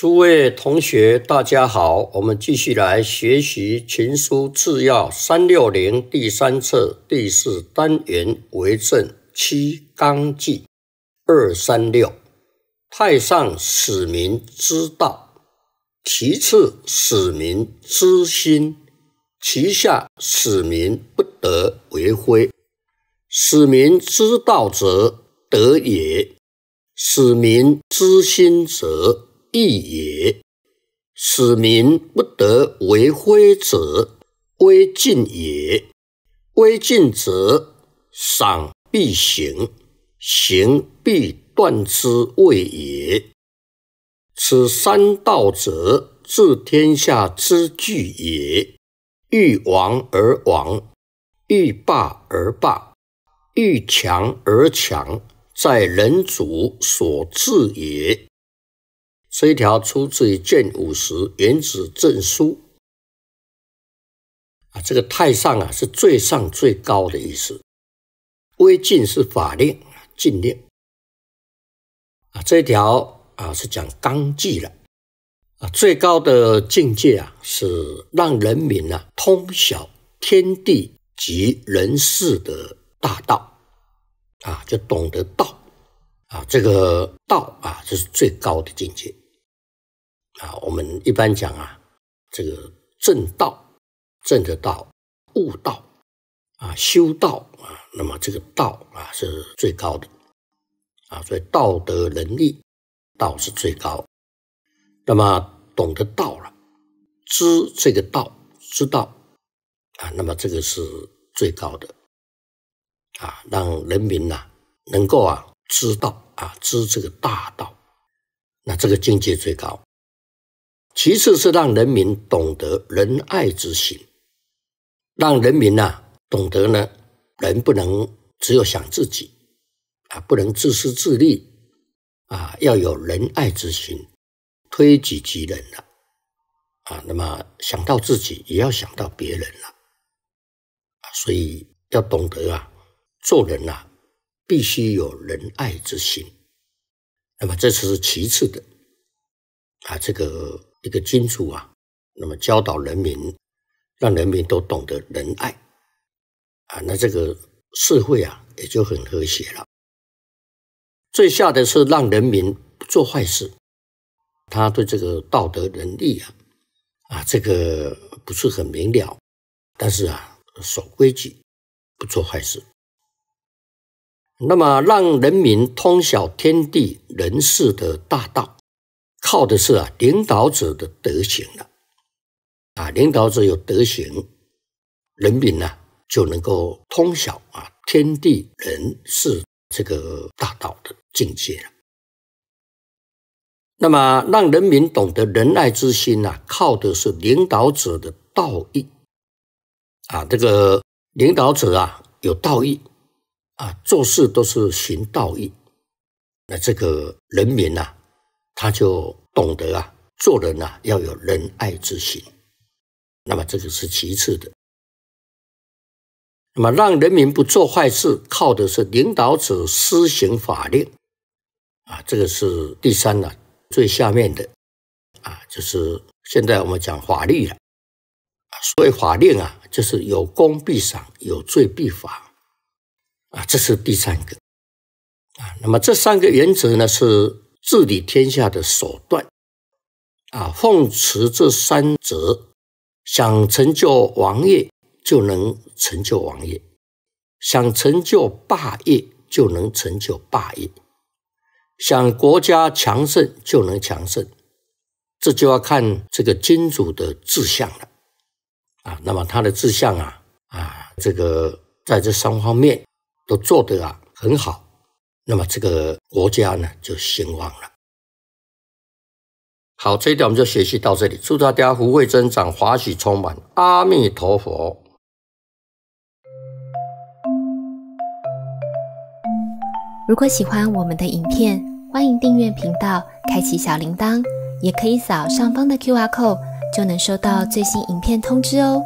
诸位同学，大家好！我们继续来学习《群书制要》三六零第三册第四单元为政七纲纪二三六：太上使民知道，其次使民知心，其下使民不得为非。使民知道者，德也；使民知心者，义也，使民不得为非者，威进也；威进者，赏必行，行必断之谓也。此三道者，治天下之具也。欲王而王，欲霸而霸，欲强而强，在人主所治也。这一条出自于《卷五十原子证书》啊，这个“太上”啊是最上最高的意思，“微禁”是法令啊禁令啊。这一条啊是讲纲纪了啊，最高的境界啊是让人民啊通晓天地及人事的大道啊，就懂得道啊，这个道啊就是最高的境界。啊，我们一般讲啊，这个正道、正的道、悟道啊、修道啊，那么这个道啊是最高的啊，所以道德能力道是最高。那么懂得道了，知这个道，知道啊，那么这个是最高的啊，让人民呐能够啊知道啊，知这个大道，那这个境界最高。其次是让人民懂得仁爱之心，让人民呐懂得呢人不能只有想自己啊，不能自私自利啊，要有仁爱之心，推己及人了啊。那么想到自己也要想到别人了啊，所以要懂得啊，做人呐必须有仁爱之心。那么这是其次的啊，这个。一个金主啊，那么教导人民，让人民都懂得仁爱啊，那这个社会啊也就很和谐了。最下的是让人民不做坏事，他对这个道德仁义啊，啊这个不是很明了，但是啊守规矩，不做坏事。那么让人民通晓天地人事的大道。靠的是啊，领导者的德行了啊！领导者有德行，人民呢就能够通晓啊，天地人是这个大道的境界了。那么，让人民懂得仁爱之心啊，靠的是领导者的道义啊！这个领导者啊，有道义啊，做事都是行道义，那这个人民啊，他就懂得啊，做人啊要有仁爱之心，那么这个是其次的。那么让人民不做坏事，靠的是领导者施行法令啊，这个是第三呢，最下面的啊，就是现在我们讲法律了啊。所谓法令啊，就是有功必赏，有罪必罚啊，这是第三个啊。那么这三个原则呢是。治理天下的手段，啊，奉持这三者，想成就王业就能成就王业，想成就霸业就能成就霸业，想国家强盛就能强盛，这就要看这个君主的志向了，啊，那么他的志向啊，啊，这个在这三方面都做得啊很好。那么这个国家呢就兴旺了。好，这一点我们就学习到这里。祝大家福慧增长，华喜充满。阿弥陀佛。如果喜欢我们的影片，欢迎订阅频道，开启小铃铛，也可以扫上方的 Q R code，就能收到最新影片通知哦。